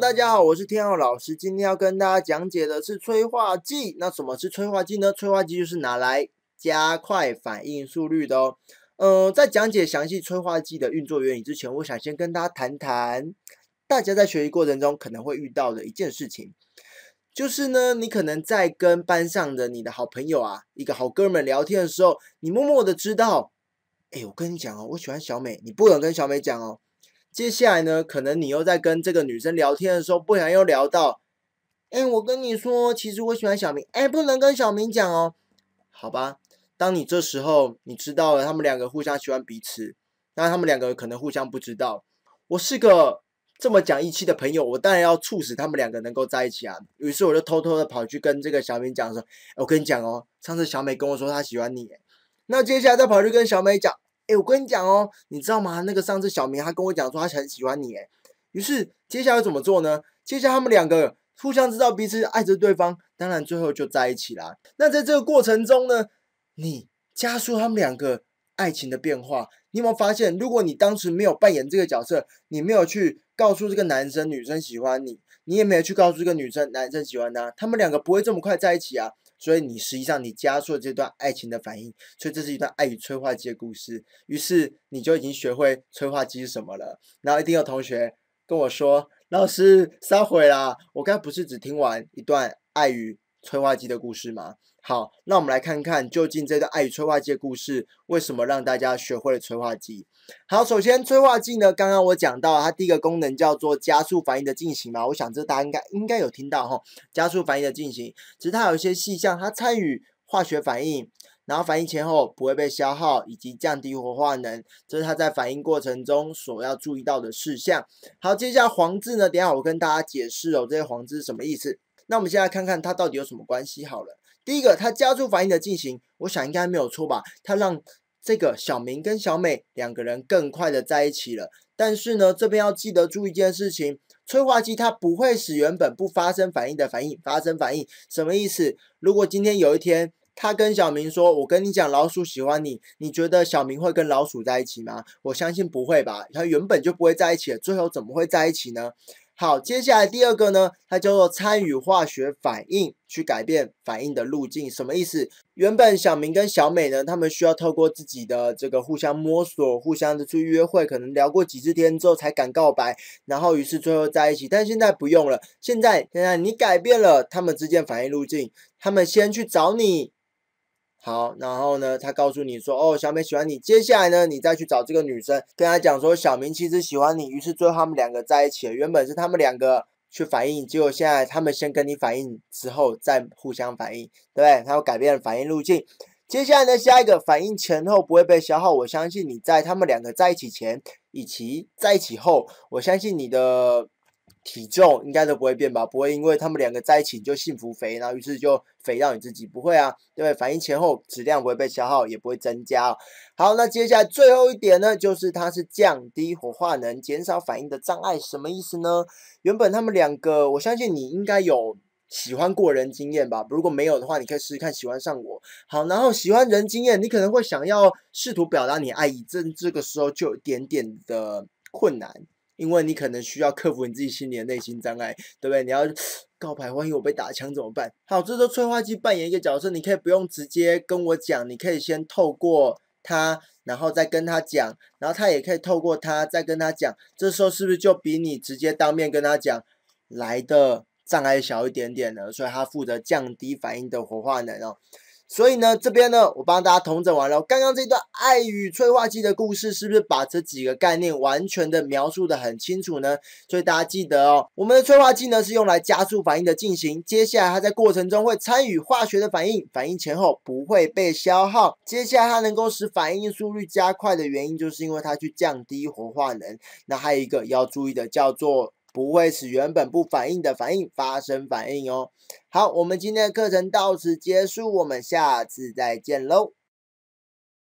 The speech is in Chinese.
大家好，我是天浩老师。今天要跟大家讲解的是催化剂。那什么是催化剂呢？催化剂就是拿来加快反应速率的哦。嗯，在讲解详细催化剂的运作原理之前，我想先跟大家谈谈，大家在学习过程中可能会遇到的一件事情，就是呢，你可能在跟班上的你的好朋友啊，一个好哥们聊天的时候，你默默的知道，哎，我跟你讲哦，我喜欢小美，你不能跟小美讲哦。接下来呢，可能你又在跟这个女生聊天的时候，不然又聊到，哎，我跟你说，其实我喜欢小明，哎，不能跟小明讲哦，好吧？当你这时候你知道了，他们两个互相喜欢彼此，那他们两个可能互相不知道，我是个这么讲义气的朋友，我当然要促使他们两个能够在一起啊。于是我就偷偷的跑去跟这个小明讲说，我跟你讲哦，上次小美跟我说她喜欢你，那接下来再跑去跟小美讲。哎，我跟你讲哦，你知道吗？那个上次小明他跟我讲说他很喜欢你，哎，于是接下来怎么做呢？接下来他们两个互相知道彼此爱着对方，当然最后就在一起啦。那在这个过程中呢，你加速他们两个爱情的变化，你有没有发现，如果你当时没有扮演这个角色，你没有去告诉这个男生女生喜欢你，你也没有去告诉这个女生男生喜欢他，他们两个不会这么快在一起啊。所以你实际上你加速了这段爱情的反应，所以这是一段爱与催化剂的故事。于是你就已经学会催化剂是什么了。然后一定有同学跟我说：“老师，烧毁啦！我刚不是只听完一段爱与。”催化剂的故事嘛，好，那我们来看看究竟这段爱与催化剂的故事为什么让大家学会了催化剂。好，首先催化剂呢，刚刚我讲到它第一个功能叫做加速反应的进行嘛，我想这大家应该应该有听到哈，加速反应的进行。其实它有一些细项，它参与化学反应，然后反应前后不会被消耗，以及降低活化能，这是它在反应过程中所要注意到的事项。好，接下来黄字呢，等下我跟大家解释哦，这些黄字什么意思。那我们现在看看它到底有什么关系好了。第一个，它加速反应的进行，我想应该没有错吧。它让这个小明跟小美两个人更快的在一起了。但是呢，这边要记得注意一件事情：催化剂它不会使原本不发生反应的反应发生反应。什么意思？如果今天有一天，他跟小明说：“我跟你讲，老鼠喜欢你。”你觉得小明会跟老鼠在一起吗？我相信不会吧。他原本就不会在一起，最后怎么会在一起呢？好，接下来第二个呢，它叫做参与化学反应，去改变反应的路径，什么意思？原本小明跟小美呢，他们需要透过自己的这个互相摸索，互相的去约会，可能聊过几次天之后才敢告白，然后于是最后在一起。但现在不用了，现在现在你改变了他们之间反应路径，他们先去找你。好，然后呢，他告诉你说，哦，小美喜欢你。接下来呢，你再去找这个女生，跟她讲说，小明其实喜欢你，于是最后他们两个在一起了。原本是他们两个去反应，结果现在他们先跟你反应，之后再互相反应，对不对？他改变了反应路径。接下来呢，下一个反应前后不会被消耗。我相信你在他们两个在一起前以及在一起后，我相信你的。体重应该都不会变吧？不会，因为他们两个在一起就幸福肥，然后于是就肥到你自己，不会啊，对不对？反应前后质量不会被消耗，也不会增加。好，那接下来最后一点呢，就是它是降低火化能，减少反应的障碍，什么意思呢？原本他们两个，我相信你应该有喜欢过人经验吧，如果没有的话，你可以试试看喜欢上我。好，然后喜欢人经验，你可能会想要试图表达你爱意，这这个时候就有点点的困难。因为你可能需要克服你自己心里的内心障碍，对不对？你要告白，万一我被打枪怎么办？好，这时候催化剂扮演一个角色，你可以不用直接跟我讲，你可以先透过他，然后再跟他讲，然后他也可以透过他再跟他讲，这时候是不是就比你直接当面跟他讲来的障碍小一点点呢？所以他负责降低反应的活化能哦。所以呢，这边呢，我帮大家统整完了。刚刚这段爱与催化剂的故事，是不是把这几个概念完全的描述的很清楚呢？所以大家记得哦，我们的催化剂呢是用来加速反应的进行。接下来它在过程中会参与化学的反应，反应前后不会被消耗。接下来它能够使反应速率加快的原因，就是因为它去降低活化能。那还有一个要注意的，叫做。不会使原本不反应的反应发生反应哦。好，我们今天的课程到此结束，我们下次再见喽。